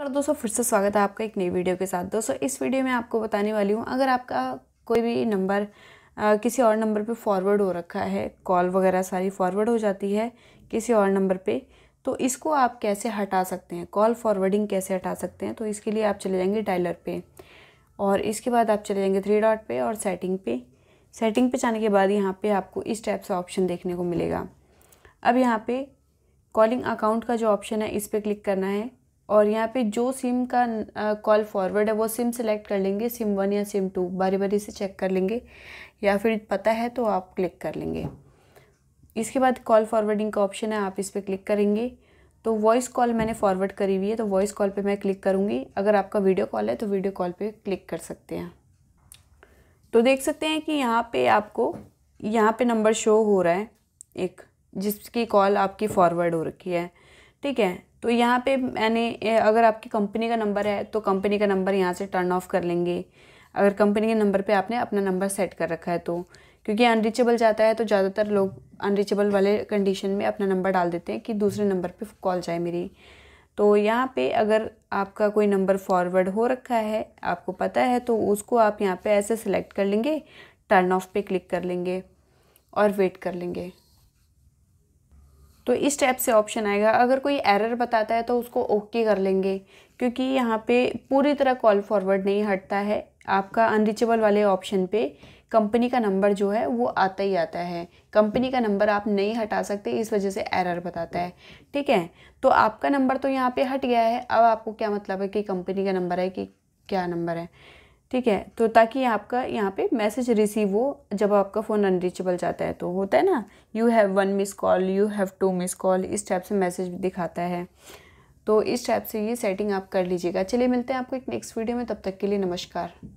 और दोस्तों फिर से स्वागत है आपका एक नई वीडियो के साथ दोस्तों इस वीडियो में आपको बताने वाली हूँ अगर आपका कोई भी नंबर किसी और नंबर पे फॉरवर्ड हो रखा है कॉल वगैरह सारी फॉरवर्ड हो जाती है किसी और नंबर पे तो इसको आप कैसे हटा सकते हैं कॉल फॉरवर्डिंग कैसे हटा सकते हैं तो इसके लिए आप चले जाएँगे डायलर पे और इसके बाद आप चले जाएँगे थ्री डॉट पे और सेटिंग पे सेटिंग पे जाने के बाद यहाँ पर आपको इस टाइप से ऑप्शन देखने को मिलेगा अब यहाँ पर कॉलिंग अकाउंट का जो ऑप्शन है इस पर क्लिक करना है और यहाँ पे जो सिम का कॉल फॉरवर्ड है वो सिम सेलेक्ट कर लेंगे सिम वन या सिम टू बारी बारी से चेक कर लेंगे या फिर पता है तो आप क्लिक कर लेंगे इसके बाद कॉल फॉरवर्डिंग का ऑप्शन है आप इस पर क्लिक करेंगे तो वॉइस कॉल मैंने फॉरवर्ड करी हुई है तो वॉइस कॉल पे मैं क्लिक करूँगी अगर आपका वीडियो कॉल है तो वीडियो कॉल पे क्लिक कर सकते हैं तो देख सकते हैं कि यहाँ पे आपको यहाँ पे नंबर शो हो रहा है एक जिसकी कॉल आपकी फॉरवर्ड हो रखी है ठीक है तो यहाँ पे मैंने अगर आपकी कंपनी का नंबर है तो कंपनी का नंबर यहाँ से टर्न ऑफ कर लेंगे अगर कंपनी के नंबर पे आपने अपना नंबर सेट कर रखा है तो क्योंकि अनरीचेबल जाता है तो ज़्यादातर लोग अनरीचेबल वाले कंडीशन में अपना नंबर डाल देते हैं कि दूसरे नंबर पे कॉल जाए मेरी तो यहाँ पे अगर आपका कोई नंबर फॉरवर्ड हो रखा है आपको पता है तो उसको आप यहाँ पर ऐसे सेलेक्ट कर लेंगे टर्न ऑफ पे क्लिक कर लेंगे और वेट कर लेंगे तो इस टाइप से ऑप्शन आएगा अगर कोई एरर बताता है तो उसको ओके okay कर लेंगे क्योंकि यहाँ पे पूरी तरह कॉल फॉरवर्ड नहीं हटता है आपका अनरीचेबल वाले ऑप्शन पे कंपनी का नंबर जो है वो आता ही आता है कंपनी का नंबर आप नहीं हटा सकते इस वजह से एरर बताता है ठीक है तो आपका नंबर तो यहाँ पे हट गया है अब आपको क्या मतलब है कि कंपनी का नंबर है कि क्या नंबर है ठीक है तो ताकि आपका यहाँ पे मैसेज रिसीव हो जब आपका फ़ोन अनरीचेबल जाता है तो होता है ना you have one miss call you have two miss call इस टाइप से मैसेज दिखाता है तो इस टाइप से ये सेटिंग आप कर लीजिएगा चलिए मिलते हैं आपको एक नेक्स्ट वीडियो में तब तक के लिए नमस्कार